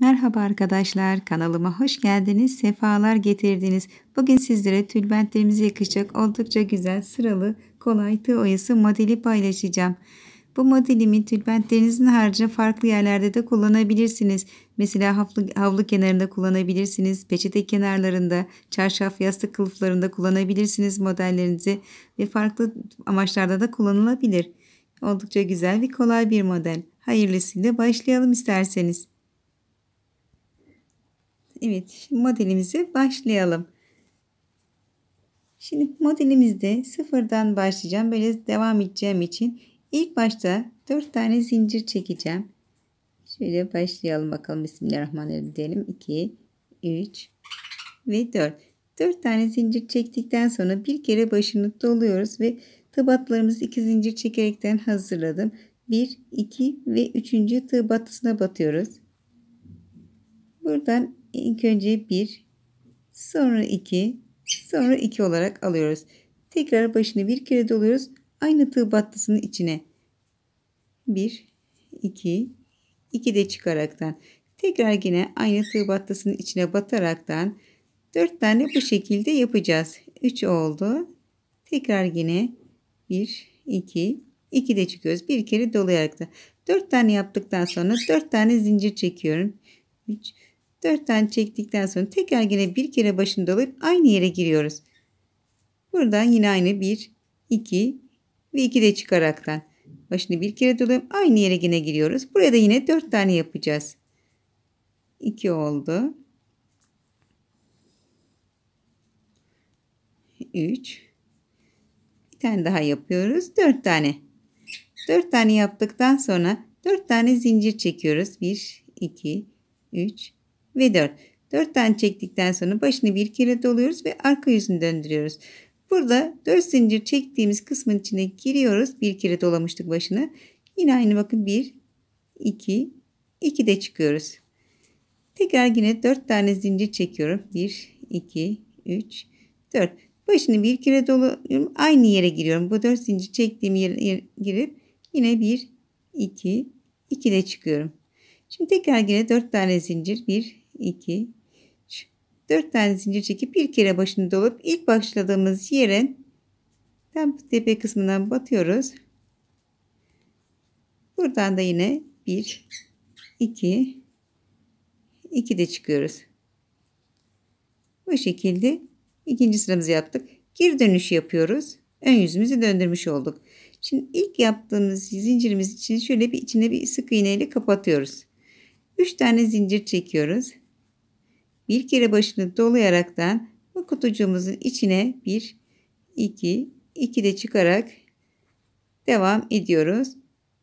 Merhaba arkadaşlar kanalıma hoş geldiniz sefalar getirdiniz. Bugün sizlere tülbentlerimize yakışacak oldukça güzel sıralı kolay tığ oyası modeli paylaşacağım. Bu modelimi tülbentlerinizin harcı farklı yerlerde de kullanabilirsiniz. Mesela havlu, havlu kenarında kullanabilirsiniz, peçete kenarlarında, çarşaf yastık kılıflarında kullanabilirsiniz modellerinizi ve farklı amaçlarda da kullanılabilir. Oldukça güzel ve kolay bir model. Hayırlısıyla başlayalım isterseniz. Evet şimdi modelimize başlayalım. Şimdi modelimizde sıfırdan başlayacağım. Böyle devam edeceğim için ilk başta 4 tane zincir çekeceğim. Şöyle başlayalım bakalım. Bismillahirrahmanirrahim diyelim. 2, 3 ve 4. 4 tane zincir çektikten sonra bir kere başını doluyoruz ve tıbatlarımızı 2 zincir çekerekten hazırladım. 1, 2 ve 3. tığ batısına batıyoruz. Buradan ilk önce 1, sonra 2, sonra 2 olarak alıyoruz. Tekrar başını bir kere doluyoruz. Aynı tığ battısının içine. 1, 2, 2 de çıkaraktan. Tekrar yine aynı tığ battısının içine bataraktan 4 tane bu şekilde yapacağız. 3 oldu. Tekrar yine 1, 2, 2 de çıkıyoruz. Bir kere dolayarak da. 4 tane yaptıktan sonra 4 tane zincir çekiyorum. 3, 4 tane çektikten sonra tekrar yine bir kere başını dolayıp aynı yere giriyoruz. Buradan yine aynı 1, 2 ve 2 de çıkaraktan. Başını bir kere dolayıp aynı yere yine giriyoruz. Buraya da yine 4 tane yapacağız. 2 oldu. 3 bir tane daha yapıyoruz. 4 tane. 4 tane yaptıktan sonra 4 tane zincir çekiyoruz. 1 2 3 ve 4. 4 tane çektikten sonra başını bir kere doluyoruz ve arka yüzünü döndürüyoruz. Burada 4 zincir çektiğimiz kısmın içine giriyoruz. Bir kere dolamıştık başını. Yine aynı bakın 1, 2, 2 de çıkıyoruz. Tekrar yine 4 tane zincir çekiyorum. 1, 2, 3, 4. Başını bir kere doluyorum. Aynı yere giriyorum. Bu 4 zincir çektiğim yere, girip yine 1, 2, 2 de çıkıyorum. Şimdi tekrar yine 4 tane zincir. 1, 2, 3, 4 tane zincir çekip bir kere başını dolup ilk başladığımız yerin tam tepe kısmından batıyoruz. Buradan da yine 1, 2, 2 de çıkıyoruz. Bu şekilde ikinci sıramızı yaptık. Geri dönüş yapıyoruz. Ön yüzümüzü döndürmüş olduk. Şimdi ilk yaptığımız zincirimiz için şöyle bir içine bir sık iğneyle kapatıyoruz. 3 tane zincir çekiyoruz bir kere başını dolayaraktan bu kutucuğumuzun içine bir, iki, iki de çıkarak devam ediyoruz.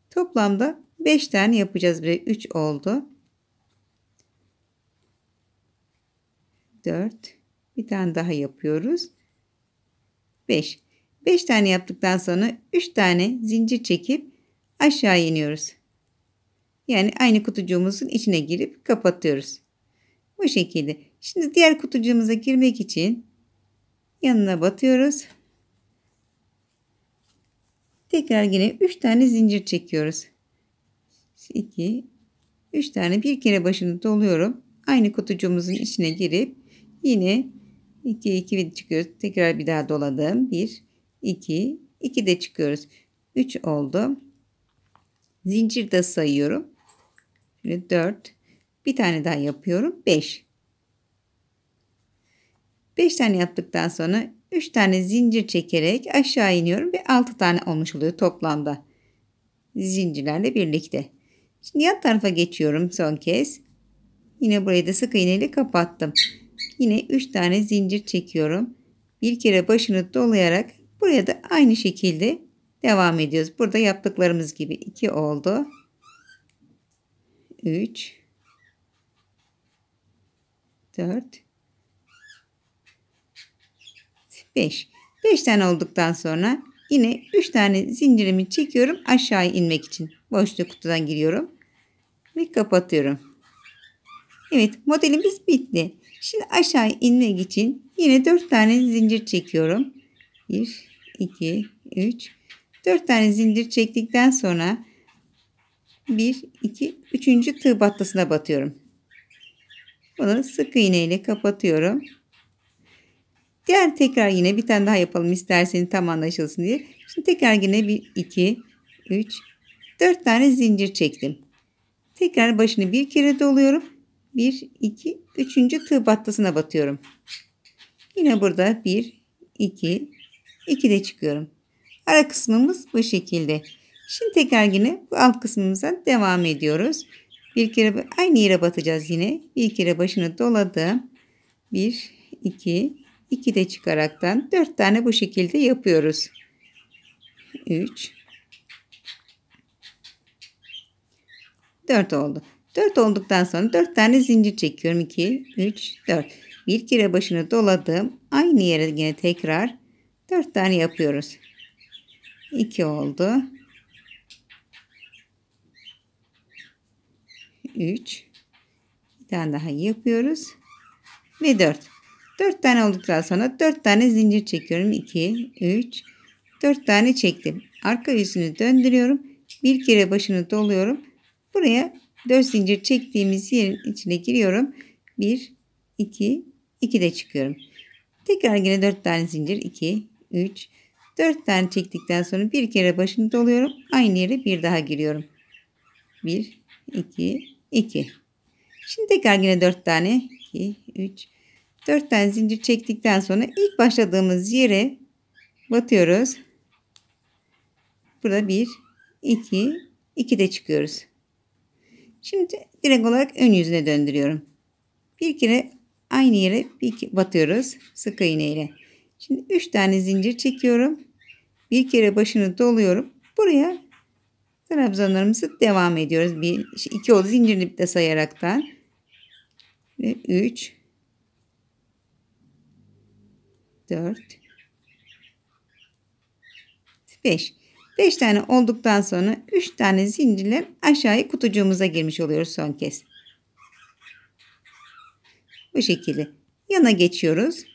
Toplamda 5 tane yapacağız. Buraya 3 oldu. 4 bir tane daha yapıyoruz. 5 5 tane yaptıktan sonra 3 tane zincir çekip aşağı iniyoruz. Yani aynı kutucuğumuzun içine girip kapatıyoruz. Bu şekilde. Şimdi diğer kutucuğumuza girmek için yanına batıyoruz. Tekrar yine 3 tane zincir çekiyoruz. 2 3 tane bir kere başını doluyorum. Aynı kutucuğumuzun içine girip yine 2 2 çıkıyoruz. Tekrar bir daha doladım. 1 2 2 de çıkıyoruz. 3 oldu. Zincir de sayıyorum. Şimdi 4 bir tane daha yapıyorum. 5. 5 tane yaptıktan sonra 3 tane zincir çekerek aşağı iniyorum ve 6 tane olmuş oluyor toplamda. Zincirlerle birlikte. Şimdi yan tarafa geçiyorum son kez. Yine burayı da sık iğneyle kapattım. Yine 3 tane zincir çekiyorum. Bir kere başını dolayarak buraya da aynı şekilde devam ediyoruz. Burada yaptıklarımız gibi 2 oldu. 3 4 5 5 tane olduktan sonra yine 3 tane zincirimi çekiyorum aşağı inmek için boşluk kutudan giriyorum ve kapatıyorum Evet modelimiz bitti şimdi aşağı inmek için yine 4 tane zincir çekiyorum 1 2 3 4 tane zincir çektikten sonra 1 2 3. tığ battasına batıyorum bunu sık iğne ile kapatıyorum. Diğer tekrar yine bir tane daha yapalım isterseniz tam anlaşılsın diye. Şimdi tekrar yine 1, 2, 3, 4 tane zincir çektim. Tekrar başını bir kere doluyorum. 1, 2, 3. tığ battasına batıyorum. Yine burada 1, 2, 2 de çıkıyorum. Ara kısmımız bu şekilde. Şimdi tekrar yine bu alt kısmımıza devam ediyoruz. Bir kere aynı yere batacağız yine. Bir kere başını doladım. Bir, iki, iki de çıkaraktan dört tane bu şekilde yapıyoruz. Üç, dört oldu. Dört olduktan sonra dört tane zincir çekiyorum. İki, üç, dört. Bir kere başını doladım. Aynı yere yine tekrar dört tane yapıyoruz. İki oldu. 3 bir tane daha yapıyoruz ve 4 4 tane olduktan sonra 4 tane zincir çekiyorum 2 3 4 tane çektim arka yüzünü döndürüyorum bir kere başını doluyorum buraya 4 zincir çektiğimiz yerin içine giriyorum 1 2 2 de çıkıyorum tekrar yine 4 tane zincir 2 3 4 tane çektikten sonra bir kere başını doluyorum aynı yere bir daha giriyorum 1 2 2. Şimdi tekrar yine 4 tane 2, 3, 4 tane zincir çektikten sonra ilk başladığımız yere batıyoruz. Burada 1, 2, 2 de çıkıyoruz. Şimdi direkt olarak ön yüzüne döndürüyorum. Bir kere aynı yere bir batıyoruz sık iğne ile. Şimdi 3 tane zincir çekiyorum. Bir kere başını doluyorum. Buraya trabzanlarımızı devam ediyoruz. Bir iki oldu zincirli ipte sayaraktan. üç dört beş beş tane olduktan sonra üç tane zincirle aşağıya kutucuğumuza girmiş oluyoruz son kez. Bu şekilde yana geçiyoruz.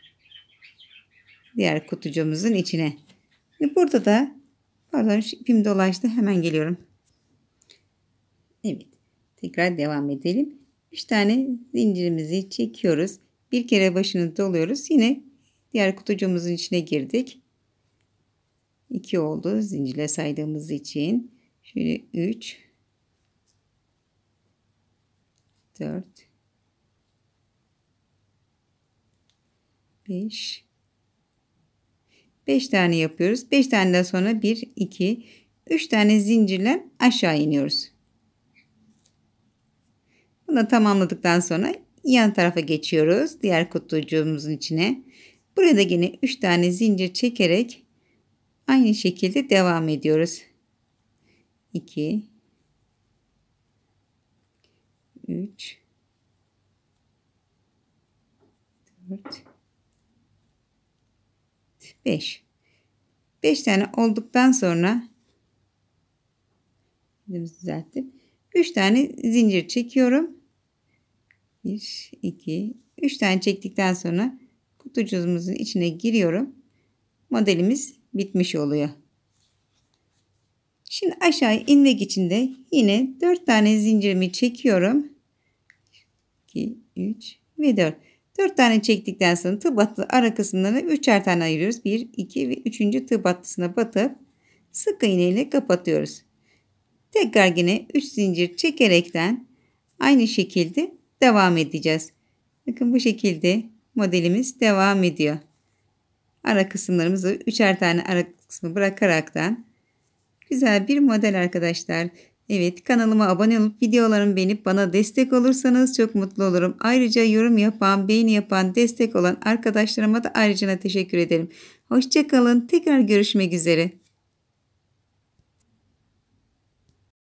Diğer kutucuğumuzun içine. Burada da pardon ipim dolaştı hemen geliyorum. Evet. Tekrar devam edelim. 3 tane zincirimizi çekiyoruz. Bir kere başını doluyoruz. Yine diğer kutucuğumuzun içine girdik. 2 oldu zincirle saydığımız için. Şöyle 3 4 5 5 tane yapıyoruz. 5 tane daha sonra 1 2 3 tane zincirle aşağı iniyoruz. Bunu tamamladıktan sonra yan tarafa geçiyoruz. Diğer kutucuğumuzun içine. Buraya da yine 3 tane zincir çekerek aynı şekilde devam ediyoruz. 2 3 4 5 5 tane olduktan sonra düzelttim. 3 tane zincir çekiyorum. 1, 2, 3 tane çektikten sonra kutucuğumuzun içine giriyorum. Modelimiz bitmiş oluyor. Şimdi aşağı inmek için de yine 4 tane zincirimi çekiyorum. 2, 3 ve 4. 4 tane çektikten sonra tıbatlı ara kısımlarını 3'er tane ayırıyoruz. 1, 2 ve 3. tıbatlısına batıp sık iğne ile kapatıyoruz. Tekrar yine 3 zincir çekerekten aynı şekilde devam edeceğiz. Bakın bu şekilde modelimiz devam ediyor. Ara kısımlarımızı üçer tane ara kısmı bırakaraktan güzel bir model arkadaşlar. Evet kanalıma abone olup videolarımı beğenip bana destek olursanız çok mutlu olurum. Ayrıca yorum yapan, beğeni yapan, destek olan arkadaşlarıma da ayrıca teşekkür ederim. Hoşçakalın. Tekrar görüşmek üzere.